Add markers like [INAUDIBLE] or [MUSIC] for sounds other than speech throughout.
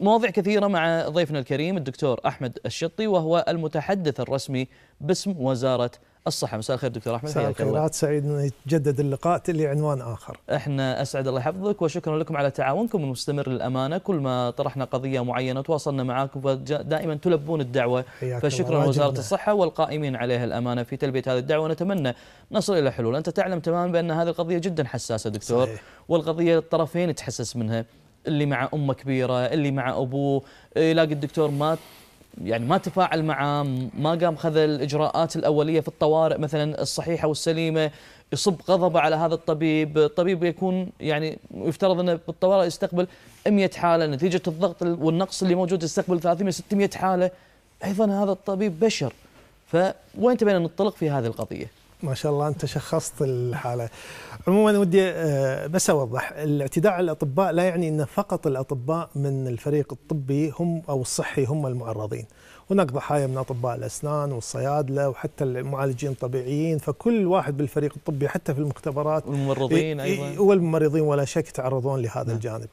مواضيع كثيرة مع ضيفنا الكريم الدكتور أحمد الشطي وهو المتحدث الرسمي باسم وزارة الصحة مساء الخير دكتور أحمد مساء الخيرات سعيد أن يتجدد اللقاء لعنوان آخر احنا أسعد الله يحفظك وشكرا لكم على تعاونكم المستمر للأمانة كل ما طرحنا قضية معينة تواصلنا معاكم فدائما تلبون الدعوة فشكرا لوزارة الصحة والقائمين عليها الأمانة في تلبية هذه الدعوة نتمنى نصل إلى حلول أنت تعلم تماما بأن هذه القضية جدا حساسة دكتور صحيح. والقضية الطرفين يتحسس منها اللي مع امه كبيره اللي مع ابوه إيه، يلاقي الدكتور ما يعني ما تفاعل معه ما قام خذ الاجراءات الاوليه في الطوارئ مثلا الصحيحه والسليمه يصب غضبه على هذا الطبيب الطبيب يكون يعني يفترض انه بالطوارئ يستقبل 100 حاله نتيجه الضغط والنقص اللي موجود يستقبل 300 600 حاله ايضا هذا الطبيب بشر فوين تبينا ننطلق في هذه القضيه ما شاء الله انت شخصت الحاله. عموما ودي آه، بس اوضح الاعتداء على الاطباء لا يعني ان فقط الاطباء من الفريق الطبي هم او الصحي هم المعرضين. هناك ضحايا من اطباء الاسنان والصيادله وحتى المعالجين الطبيعيين فكل واحد بالفريق الطبي حتى في المختبرات والممرضين إيه، ايضا إيه، والممرضين ولا شك تعرضون لهذا نعم. الجانب.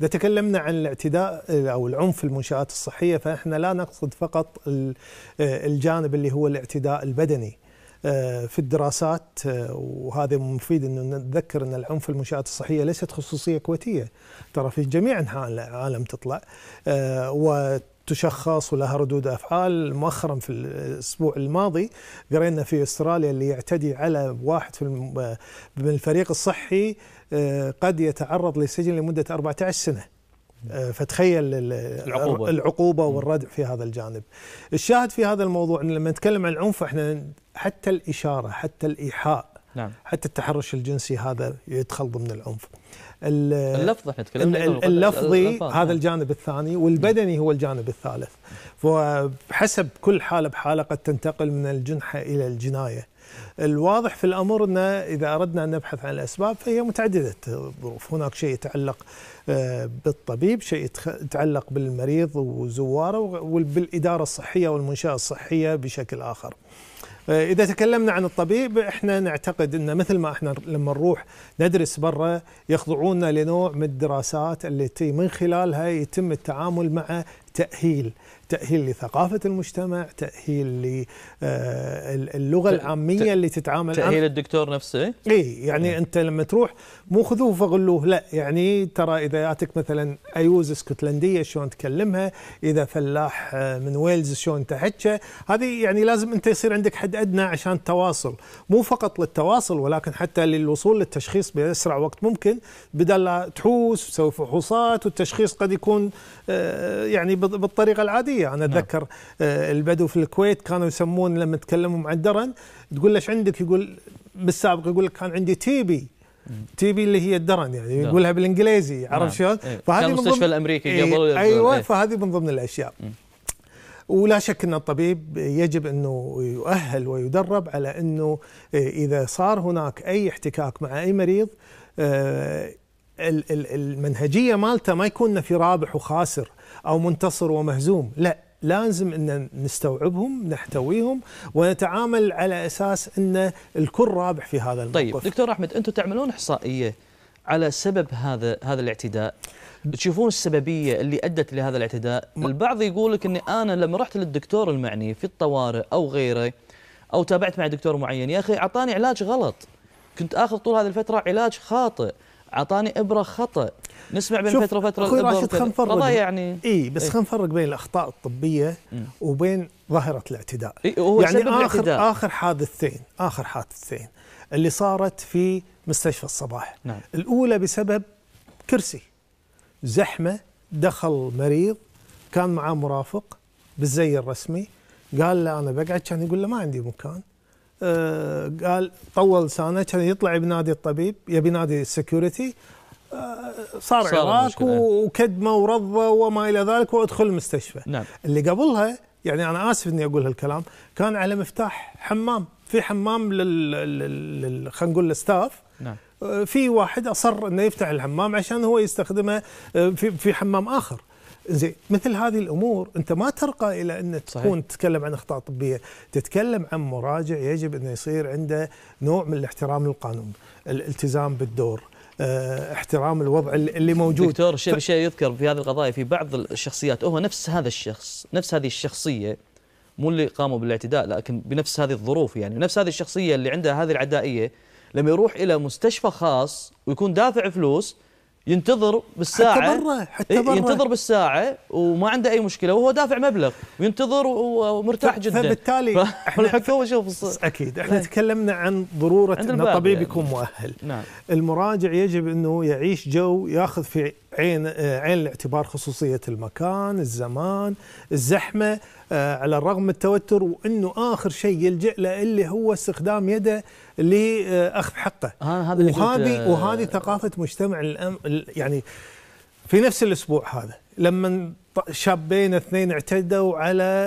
إذا تكلمنا عن الاعتداء إيه، أو العنف في المنشآت الصحية فإحنا لا نقصد فقط آه، الجانب اللي هو الاعتداء البدني آه، في الدراسات آه، وهذا مفيد انه نتذكر ان العنف المنشات الصحيه ليست خصوصيه كويتيه ترى في جميع انحاء العالم تطلع آه، و تشخص ولها ردود افعال مؤخرا في الاسبوع الماضي قرينا في استراليا اللي يعتدي على واحد في من الفريق الصحي قد يتعرض للسجن لمده 14 سنه آه، فتخيل العقوبة, العقوبة والردع في هذا الجانب الشاهد في هذا الموضوع أن لما نتكلم عن العنف احنا حتى الإشارة حتى الإيحاء نعم. حتى التحرش الجنسي هذا يدخل ضمن العنف اللفظ احنا تكلمنا اللفظي هذا نعم. الجانب الثاني والبدني هو الجانب الثالث فحسب كل حالة بحالة قد تنتقل من الجنحة إلى الجناية الواضح في الأمر أن إذا أردنا أن نبحث عن الأسباب فهي متعددة الظروف هناك شيء يتعلق آه، بالطبيب شيء يتعلق بالمريض وزواره وبالإدارة الصحية والمنشأة الصحية بشكل آخر آه، اذا تكلمنا عن الطبيب احنا نعتقد ان مثل ما احنا لما نروح ندرس برا يخضعوننا لنوع من الدراسات التي من خلالها يتم التعامل مع تاهيل تاهيل لثقافه المجتمع تاهيل آه، للغه العاميه اللي تتعامل تاهيل الدكتور نفسه اي يعني م. نعم. انت لما تروح مو خذوه فغلوه لا يعني ترى اذا ياتك مثلا ايوز اسكتلنديه شلون تكلمها اذا فلاح آه، من ويلز شلون تحكى هذه يعني لازم انت يصير عندك حد ادنى عشان التواصل مو فقط للتواصل ولكن حتى للوصول للتشخيص باسرع وقت ممكن بدل لا تحوس وتسوي فحوصات والتشخيص قد يكون آه، يعني بالطريقه العاديه العربيه انا نعم. اتذكر آه، البدو في الكويت كانوا يسمون لما تكلمهم عن الدرن تقول ايش عندك يقول بالسابق يقول لك كان عندي تيبي تيبي اللي هي الدرن يعني نعم. يقولها بالانجليزي عرفت نعم. شلون؟ إيه. فهذه من المستشفى الامريكي إيه، قبل ايوه آه، إيه. فهذه من ضمن الاشياء ولا شك ان الطبيب يجب انه يؤهل ويدرب على انه آه، اذا صار هناك اي احتكاك مع اي مريض المنهجيه مالته ما يكون في رابح وخاسر أو منتصر ومهزوم لا لازم ان نستوعبهم نحتويهم ونتعامل على اساس ان الكل رابح في هذا الموقف طيب دكتور احمد انتم تعملون احصائيه على سبب هذا هذا الاعتداء تشوفون السببيه اللي ادت لهذا الاعتداء البعض يقول لك اني انا لما رحت للدكتور المعني في الطوارئ او غيره او تابعت مع دكتور معين يا اخي اعطاني علاج غلط كنت اخذ طول هذه الفتره علاج خاطئ اعطاني ابره خطا نسمع بين فتره وفتره اخوي راشد خلينا نفرق يعني اي بس إيه؟ خلينا نفرق بين الاخطاء الطبيه وبين ظاهره الاعتداء إيه يعني اخر الاعتداء. اخر حادثتين اخر حادثتين اللي صارت في مستشفى الصباح نعم. الاولى بسبب كرسي زحمه دخل مريض كان معاه مرافق بالزي الرسمي قال له انا بقعد كان يقول له ما عندي مكان آه، قال طول لسانه كان يطلع بنادي الطبيب يبي نادي السكيورتي آه، صار, صار عراك إيه. وكدمه ورضه وما الى ذلك وادخل المستشفى نعم. اللي قبلها يعني انا اسف اني اقول هالكلام كان على مفتاح حمام في حمام لل, لل... خلينا نقول الستاف نعم. آه، في واحد اصر انه يفتح الحمام عشان هو يستخدمه في في حمام اخر زين مثل هذه الامور انت ما ترقى الى ان تكون صحيح. تتكلم عن اخطاء طبيه، تتكلم عن مراجع يجب انه يصير عنده نوع من الاحترام للقانون، الالتزام بالدور، آه، احترام الوضع اللي موجود دكتور شيء ف... يذكر في هذه القضايا في بعض الشخصيات هو نفس هذا الشخص نفس هذه الشخصيه مو اللي قاموا بالاعتداء لكن بنفس هذه الظروف يعني نفس هذه الشخصيه اللي عندها هذه العدائيه لما يروح الى مستشفى خاص ويكون دافع فلوس ينتظر بالساعة حتى برا حتى إيه، برا ينتظر بالساعة وما عنده أي مشكلة وهو دافع مبلغ وينتظر ومرتاح جدا فبالتالي [LAUGHS] الحكومة شوف أكيد احنا إيه. تكلمنا عن ضرورة أن الطبيب يعني. يكون مؤهل نعم. المراجع يجب أنه يعيش جو ياخذ في عين آه، عين الاعتبار خصوصيه المكان، الزمان، الزحمه آه، على الرغم من التوتر وانه اخر شيء يلجا له اللي هو استخدام يده لاخذ حقه. آه هذا وهذه آه، وهذه ثقافه مجتمع الأم يعني في نفس الاسبوع هذا لما شابين اثنين اعتدوا على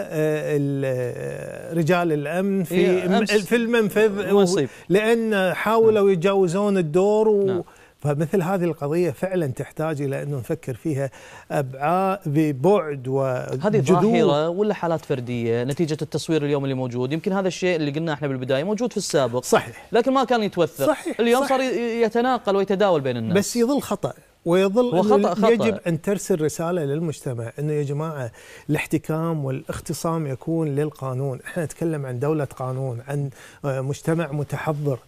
رجال الامن في إيه، في المنفذ لان حاولوا يتجاوزون الدور و نعم. فمثل هذه القضيه فعلا تحتاج الى انه نفكر فيها ابعاد ببعد وجذور هذه ظاهره ولا حالات فرديه نتيجه التصوير اليوم اللي موجود يمكن هذا الشيء اللي قلناه احنا بالبدايه موجود في السابق صحيح لكن ما كان يتوثق صحيح اليوم صحيح صار يتناقل ويتداول بين الناس بس يظل خطا ويظل هو خطأ خطأ يجب ان ترسل رساله للمجتمع انه يا جماعه الاحتكام والاختصام يكون للقانون، احنا نتكلم عن دوله قانون، عن آه، مجتمع متحضر،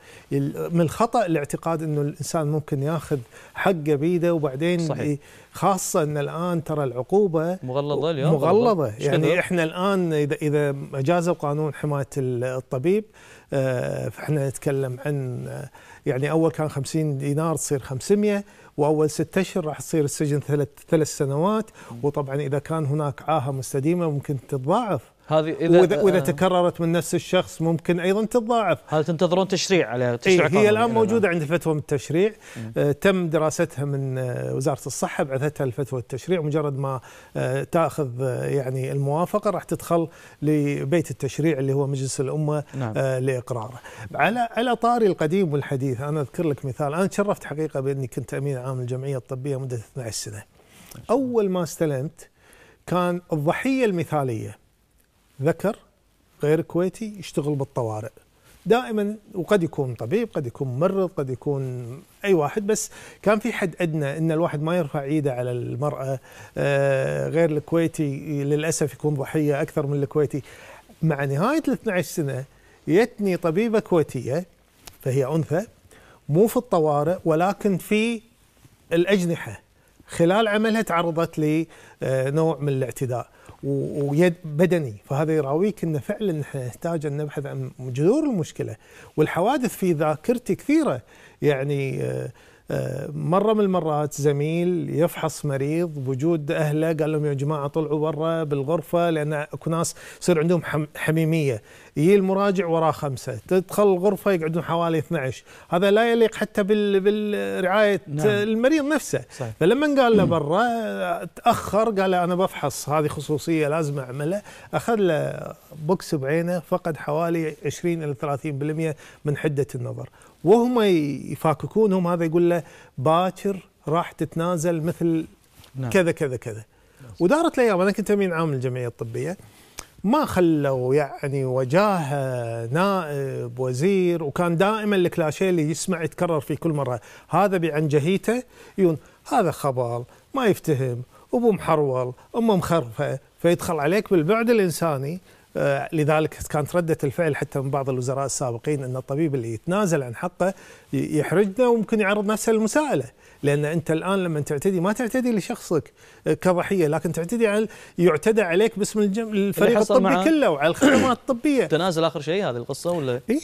من الخطا الاعتقاد انه الانسان ممكن ياخذ حقه بيده وبعدين صحيح. خاصه ان الان ترى العقوبه مغلظه اليوم مغلظه يعني احنا الان اذا اذا جاز القانون حمايه الطبيب آه، فاحنا نتكلم عن آه، يعني اول كان 50 دينار تصير 500 واول ستة اشهر راح تصير السجن ثلاث ثلاث سنوات وطبعا اذا كان هناك عاهه مستديمه ممكن تتضاعف هذه اذا واذا, وإذا آه. تكررت من نفس الشخص ممكن ايضا تتضاعف هل تنتظرون تشريع على إيه، تشريع إيه هي الان موجوده عند الفتوى من التشريع آه تم دراستها من آه، وزاره الصحه بعثتها لفتوى التشريع مجرد ما آه تاخذ آه، يعني الموافقه راح تدخل لبيت التشريع اللي هو مجلس الامه نعم. آه لاقراره على على طاري القديم والحديث انا اذكر لك مثال انا تشرفت حقيقه باني كنت امين عام الجمعيه الطبيه مده 12 سنه اول ما استلمت كان الضحيه المثاليه ذكر غير كويتي يشتغل بالطوارئ دائما وقد يكون طبيب قد يكون ممرض قد يكون اي واحد بس كان في حد ادنى ان الواحد ما يرفع ايده على المراه آه، غير الكويتي للاسف يكون ضحيه اكثر من الكويتي مع نهايه ال 12 سنه يتني طبيبه كويتيه فهي انثى مو في الطوارئ ولكن في الاجنحه خلال عملها تعرضت لنوع من الاعتداء ويد بدني فهذا يراويك أن فعلا نحن نحتاج أن نبحث عن جذور المشكلة والحوادث في ذاكرتي كثيرة يعني آه مره من المرات زميل يفحص مريض بوجود اهله قال لهم يا جماعه طلعوا برا بالغرفه لان اكو ناس يصير عندهم حميميه يجي المراجع وراه خمسه تدخل الغرفه يقعدون حوالي 12 هذا لا يليق حتى بالرعايه نعم. المريض نفسه صحيح. فلما قال له برا تاخر قال انا بفحص هذه خصوصيه لازم اعملها اخذ له بوكس بعينه فقد حوالي 20 الى 30% من حده النظر وهم يفاككونهم هذا يقول له باكر راح تتنازل مثل نعم. كذا كذا كذا نعم. ودارت الايام انا كنت امين عام للجمعيه الطبيه ما خلوا يعني وجاهه نائب وزير وكان دائما الكلاشيه اللي يسمع يتكرر في كل مره هذا بعنجهيته يقول هذا خبال ما يفتهم ابو محرول امه مخرفه فيدخل عليك بالبعد الانساني آه، لذلك كانت ردة الفعل حتى من بعض الوزراء السابقين أن الطبيب اللي يتنازل عن حقه يحرجنا وممكن يعرض نفسه للمساءلة لأن أنت الآن لما تعتدي ما تعتدي لشخصك آه، كضحية لكن تعتدي على يعتدى عليك باسم الفريق الطبي كله وعلى الخدمات الطبية تنازل آخر شيء هذه القصة ولا؟ إيه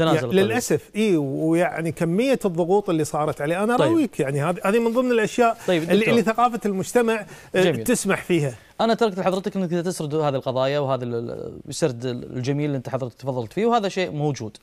تنازل يعني للاسف اي ويعني كميه الضغوط اللي صارت عليه انا طيب. يعني هذه هذه من ضمن الاشياء طيب اللي, اللي ثقافه المجتمع آه، جميل. تسمح فيها انا تركت لحضرتك انك تسرد هذه القضايا وهذا السرد الجميل اللي انت حضرتك تفضلت فيه وهذا شيء موجود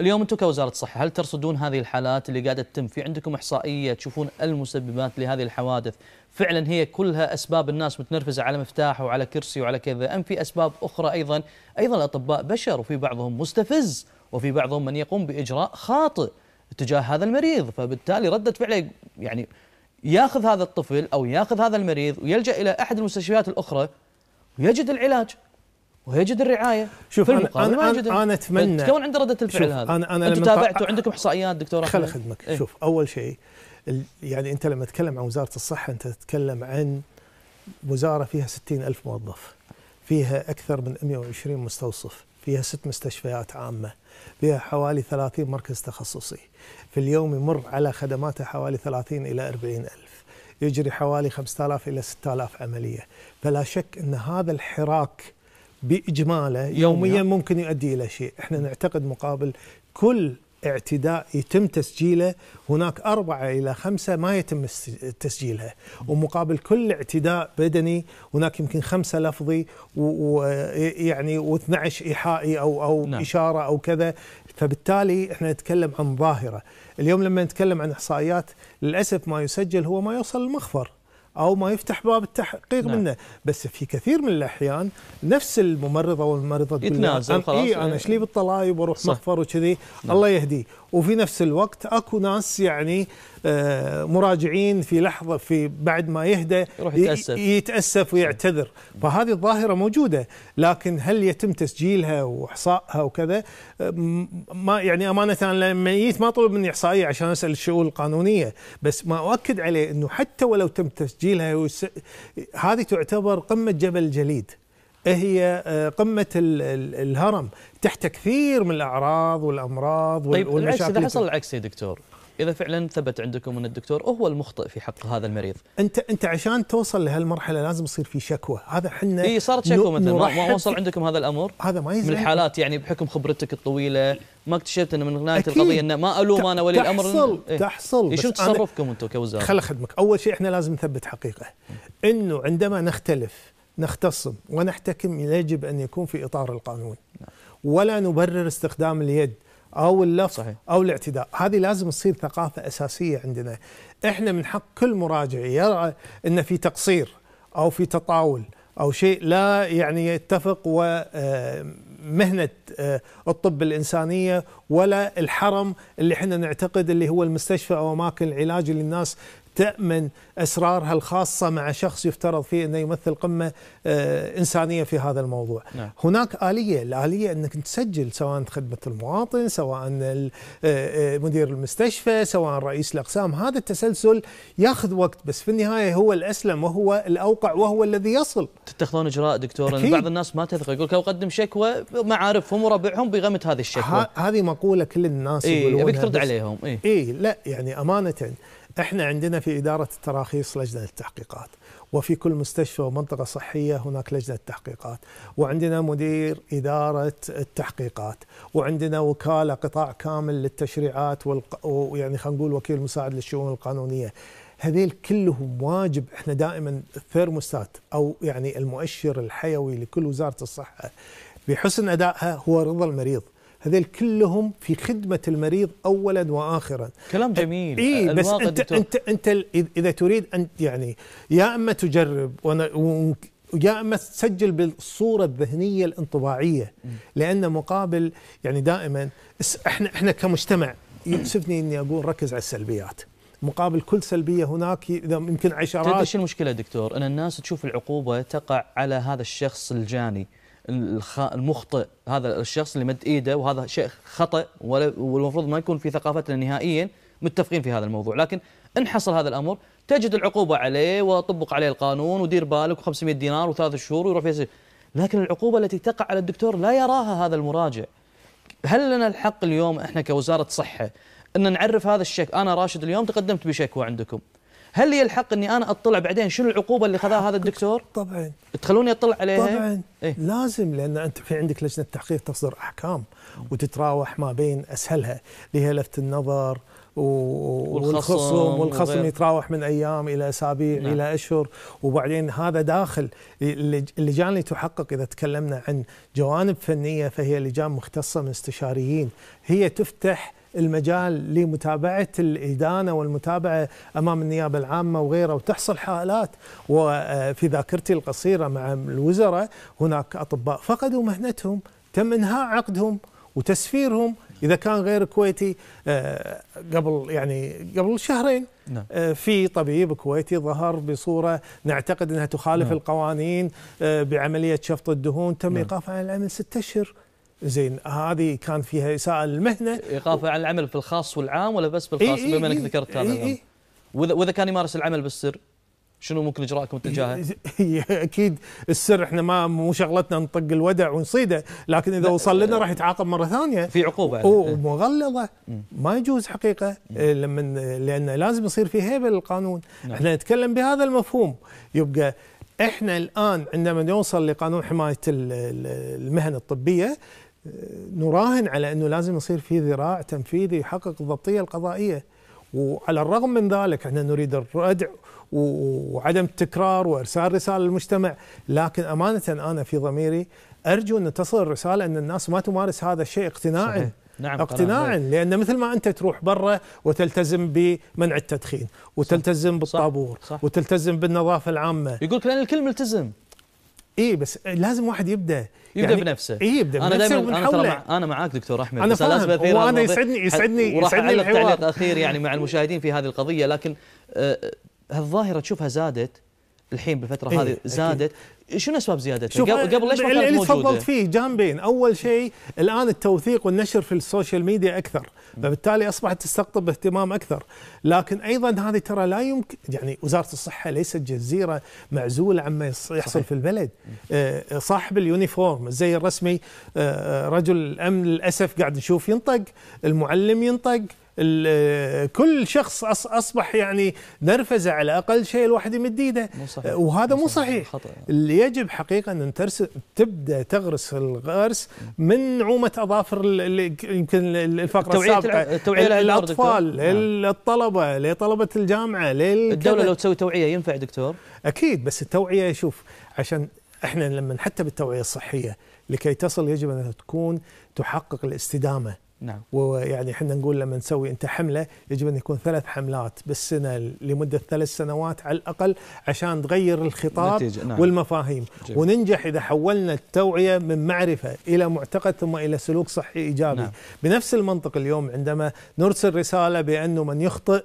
اليوم انتم كوزاره الصحه هل ترصدون هذه الحالات اللي قاعده تتم في عندكم احصائيه تشوفون المسببات لهذه الحوادث فعلا هي كلها اسباب الناس متنرفزه على مفتاح وعلى كرسي وعلى كذا ام في اسباب اخرى ايضا ايضا الاطباء بشر وفي بعضهم مستفز وفي بعضهم من يقوم باجراء خاطئ تجاه هذا المريض فبالتالي رده فعله يعني ياخذ هذا الطفل او ياخذ هذا المريض ويلجا الى احد المستشفيات الاخرى ويجد العلاج ويجد الرعايه شوف في أنا, أنا, أنا أتمنى تكون عند ردة الفعل هذا أنا أنا أنتم تابعتوا عندكم إحصائيات دكتور خل أخدمك إيه؟ شوف أول شيء يعني أنت لما تتكلم عن وزارة الصحة أنت تتكلم عن وزارة فيها 60 ألف موظف فيها أكثر من 120 مستوصف فيها ست مستشفيات عامة بها حوالي 30 مركز تخصصي في اليوم يمر على خدماته حوالي 30 إلى 40 ألف يجري حوالي 5000 إلى 6000 عملية فلا شك أن هذا الحراك بإجماله يوميا ممكن يؤدي إلى شيء احنا نعتقد مقابل كل اعتداء يتم تسجيله هناك أربعة إلى خمسة ما يتم تسجيلها ومقابل كل اعتداء بدني هناك يمكن خمسة لفظي ويعني و12 إيحائي أو أو نعم. إشارة أو كذا فبالتالي احنا نتكلم عن ظاهرة اليوم لما نتكلم عن إحصائيات للأسف ما يسجل هو ما يوصل المخفر او ما يفتح باب التحقيق نعم. منه بس في كثير من الاحيان نفس الممرضه والممرضه تقول يتنازل إيه، خلاص اي انا ايش لي بالطلايب واروح مخفر وكذي نعم. الله يهديه وفي نفس الوقت اكو ناس يعني آه، مراجعين في لحظه في بعد ما يهدى يروح يتاسف يتاسف ويعتذر فهذه الظاهره موجوده لكن هل يتم تسجيلها واحصائها وكذا آه، ما يعني امانه لما جيت ما طلب مني احصائيه عشان اسال الشؤون القانونيه بس ما اؤكد عليه انه حتى ولو تم تسجيلها هذه تعتبر قمه جبل جليد هي آه، قمة الهرم تحت كثير من الأعراض والأمراض طيب والمشاكل طيب إذا حصل العكس يا دكتور إذا فعلا ثبت عندكم أن الدكتور هو المخطئ في حق هذا المريض أنت أنت عشان توصل لهالمرحلة لازم يصير في شكوى هذا حنا إي صارت شكوى مثلا ما وصل عندكم هذا الأمر هذا ما يزعل من الحالات يعني بحكم خبرتك الطويلة ما اكتشفت انه من نهايه القضيه انه ما الوم انا ولي الامر تحصل إيه؟ تحصل شو تصرفكم انتم كوزاره؟ خل اخدمك، اول شيء احنا لازم نثبت حقيقه انه عندما نختلف نختصم ونحتكم يجب أن يكون في إطار القانون نعم. ولا نبرر استخدام اليد أو اللفظ صحيح. أو الاعتداء هذه لازم تصير ثقافة أساسية عندنا إحنا من حق كل مراجع يرى أن في تقصير أو في تطاول أو شيء لا يعني يتفق ومهنة آه، آه، الطب الإنسانية ولا الحرم اللي احنا نعتقد اللي هو المستشفى أو أماكن العلاج اللي الناس تأمن أسرارها الخاصة مع شخص يفترض فيه أنه يمثل قمة آه، إنسانية في هذا الموضوع نعم. هناك آلية الآلية أنك تسجل سواء خدمة المواطن سواء آه، آه، مدير المستشفى سواء رئيس الأقسام هذا التسلسل ياخذ وقت بس في النهاية هو الأسلم وهو الأوقع وهو الذي يصل تتخذون إجراء دكتور أكيد. بعض الناس ما تثق يقول لك أقدم شكوى معارفهم وربعهم بغمة هذه الشكوى هذه مقولة كل الناس إيه يقولونها يبيك ترد عليهم إيه؟ إيه لا يعني أمانةً احنا عندنا في إدارة التراخيص لجنة التحقيقات وفي كل مستشفى ومنطقة صحية هناك لجنة تحقيقات وعندنا مدير إدارة التحقيقات وعندنا وكالة قطاع كامل للتشريعات ويعني خلينا نقول وكيل مساعد للشؤون القانونية هذيل كلهم واجب احنا دائما الثيرموستات او يعني المؤشر الحيوي لكل وزاره الصحه بحسن ادائها هو رضا المريض هذول كلهم في خدمة المريض أولا وآخرا كلام إيه، جميل إيه بس أنت, دكتور. أنت, أنت إذا تريد أن يعني يا أما تجرب ويا اما تسجل بالصوره الذهنيه الانطباعيه لان مقابل يعني دائما احنا احنا كمجتمع يؤسفني اني اقول ركز على السلبيات مقابل كل سلبيه هناك اذا يمكن عشرات تدري المشكله دكتور ان الناس تشوف العقوبه تقع على هذا الشخص الجاني المخطئ هذا الشخص اللي مد ايده وهذا شيء خطا والمفروض ما يكون في ثقافتنا نهائيا متفقين في هذا الموضوع لكن ان حصل هذا الامر تجد العقوبه عليه وطبق عليه القانون ودير بالك و500 دينار وثلاث شهور ويروح يسجل لكن العقوبه التي تقع على الدكتور لا يراها هذا المراجع هل لنا الحق اليوم احنا كوزاره صحه ان نعرف هذا الشك انا راشد اليوم تقدمت بشكوى عندكم هل لي الحق اني انا اطلع بعدين شنو العقوبه اللي خذاها هذا الدكتور؟ طبعا تخلوني اطلع عليها؟ طبعا إيه؟ لازم لان انت في عندك لجنه تحقيق تصدر احكام وتتراوح ما بين اسهلها اللي هي لفت النظر والخصم والخصم, والخصم يتراوح من ايام الى اسابيع نعم. الى اشهر وبعدين هذا داخل اللجان اللي تحقق اذا تكلمنا عن جوانب فنيه فهي لجان مختصه من استشاريين هي تفتح المجال لمتابعه الادانه والمتابعه امام النيابه العامه وغيره وتحصل حالات وفي ذاكرتي القصيره مع الوزراء هناك اطباء فقدوا مهنتهم تم انهاء عقدهم وتسفيرهم اذا كان غير كويتي آه، قبل يعني قبل شهرين نعم. آه، في طبيب كويتي ظهر بصوره نعتقد انها تخالف نعم. القوانين آه، بعمليه شفط الدهون تم نعم. ايقافه عن العمل ستة اشهر زين هذه كان فيها اساءه للمهنه ايقافه عن العمل في الخاص والعام ولا بس بالخاص إيه بما انك ذكرت هذا إيه إيه واذا كان يمارس العمل بالسر شنو ممكن اجراءكم تجاهه؟ [LAUGHS] اكيد السر احنا ما مو شغلتنا نطق الودع ونصيده، لكن اذا وصل لنا راح يتعاقب مره ثانيه. في عقوبه يعني. إيه. ومغلظه ما يجوز حقيقه إيه، لما لان لازم يصير في هيبه للقانون، نعم. احنا نتكلم بهذا المفهوم يبقى احنا الان عندما نوصل لقانون حمايه المهن الطبيه نراهن على انه لازم يصير في ذراع تنفيذي يحقق الضبطيه القضائيه وعلى الرغم من ذلك احنا نريد الردع وعدم التكرار وارسال رساله للمجتمع لكن امانه انا في ضميري ارجو ان تصل الرساله ان الناس ما تمارس هذا الشيء اقتناعا صحيح. نعم اقتناعا نعم. لان مثل ما انت تروح برا وتلتزم بمنع التدخين وتلتزم صح بالطابور صح وتلتزم بالنظافه العامه يقول لك لان الكل ملتزم اي بس لازم واحد يبدا يبدا يعني بنفسه اي يبدا انا دائما انا ترى مع انا معاك دكتور احمد انا بس اثير وانا يسعدني يسعدني يسعدني الحوار تعليق اخير يعني مع المشاهدين في هذه القضيه لكن هالظاهره آه، آه، تشوفها زادت الحين بالفتره إيه هذه زادت شنو اسباب زيادتها؟ قبل ليش ما كانت اللي تفضلت فيه جانبين، اول شيء الان التوثيق والنشر في السوشيال ميديا اكثر، فبالتالي اصبحت تستقطب اهتمام اكثر، لكن ايضا هذه ترى لا يمكن يعني وزاره الصحه ليست جزيره معزوله عما يحصل صحيح. في البلد، آه، صاحب اليونيفورم الزي الرسمي آه، آه، رجل الامن للاسف قاعد نشوف ينطق، المعلم ينطق، كل شخص اصبح يعني نرفزه على اقل شيء الواحد يمد ايده وهذا مو صحيح, خطأ اللي يجب حقيقه ان ترس تبدا تغرس الغرس من نعومه اظافر يمكن الفقره التوعية السابقه التوعيه الاطفال نعم. للطلبه لطلبه الجامعه الدوله لو تسوي توعيه ينفع دكتور اكيد بس التوعيه شوف عشان احنا لما حتى بالتوعيه الصحيه لكي تصل يجب ان تكون تحقق الاستدامه نعم ويعني احنا نقول لما نسوي انت حمله يجب ان يكون ثلاث حملات بالسنه لمده ثلاث سنوات على الاقل عشان تغير الخطاب نعم. والمفاهيم جيب. وننجح اذا حولنا التوعيه من معرفه الى معتقد ثم الى سلوك صحي ايجابي نعم. بنفس المنطق اليوم عندما نرسل رساله بانه من يخطئ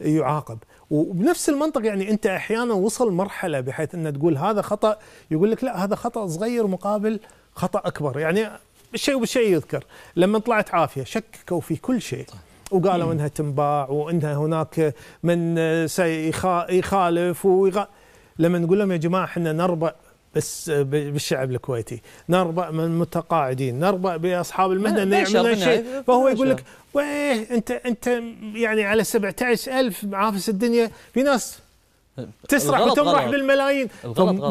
يعاقب وبنفس المنطق يعني انت احيانا وصل مرحله بحيث ان تقول هذا خطا يقول لك لا هذا خطا صغير مقابل خطا اكبر يعني بالشيء وبالشيء يذكر لما طلعت عافيه شككوا في كل شيء طيب. وقالوا مم. انها تنباع وانها هناك من سيخالف ويغ... لما نقول لهم يا جماعه احنا نربع بس بالشعب الكويتي نربع من المتقاعدين نربع بأصحاب المهنة اللي يعملون شيء فهو يقول لك ويه أنت أنت يعني على 17000 معافس الدنيا في ناس تسرح وتمرح غلط. بالملايين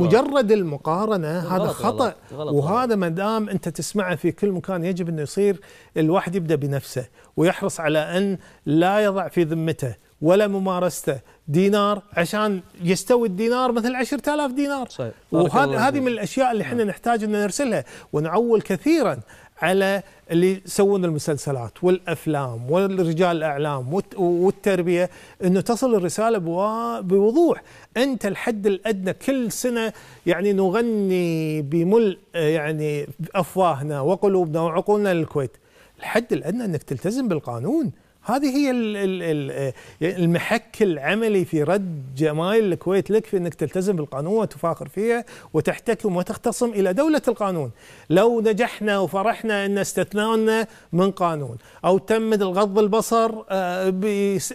مجرد المقارنه هذا خطا غلط. وهذا ما دام انت تسمعه في كل مكان يجب انه يصير الواحد يبدا بنفسه ويحرص على ان لا يضع في ذمته ولا ممارسته دينار عشان يستوي الدينار مثل 10000 دينار وهذه من الاشياء اللي احنا نعم. نحتاج ان نرسلها ونعول كثيرا على اللي يسوون المسلسلات والافلام والرجال الاعلام والتربيه انه تصل الرساله بوضوح انت الحد الادنى كل سنه يعني نغني بملء يعني افواهنا وقلوبنا وعقولنا للكويت الحد الادنى انك تلتزم بالقانون هذه هي المحك العملي في رد جمايل الكويت لك في انك تلتزم بالقانون وتفاخر فيه وتحتكم وتختصم الى دوله القانون، لو نجحنا وفرحنا ان استثنانا من قانون او تم غض البصر آه،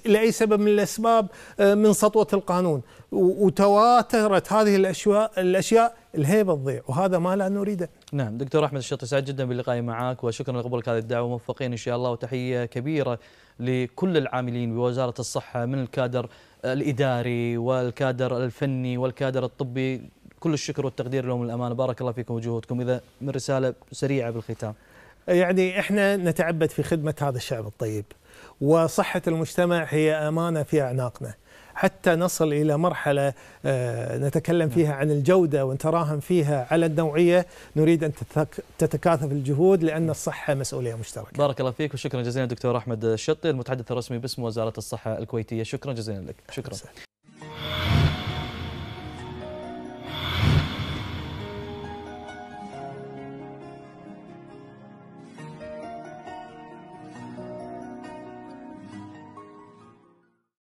لاي سبب من الاسباب آه، من سطوه القانون وتواترت هذه الاشياء الاشياء الهيبه تضيع وهذا ما لا نريده. نعم دكتور احمد الشطي سعد جدا بلقائي معك وشكرا لقبولك هذه الدعوه موفقين ان شاء الله وتحيه كبيره لكل العاملين بوزاره الصحه من الكادر الاداري والكادر الفني والكادر الطبي كل الشكر والتقدير لهم الامانه بارك الله فيكم وجهودكم اذا من رساله سريعه بالختام يعني احنا نتعبد في خدمه هذا الشعب الطيب وصحه المجتمع هي امانه في اعناقنا حتى نصل إلى مرحلة آه، نتكلم نعم. فيها عن الجودة ونتراهم فيها على النوعية نريد أن تتكاثف الجهود لأن نعم. الصحة مسؤولية مشتركة بارك الله فيك وشكرا جزيلا دكتور أحمد الشطي المتحدث الرسمي باسم وزارة الصحة الكويتية شكرا جزيلا لك شكرا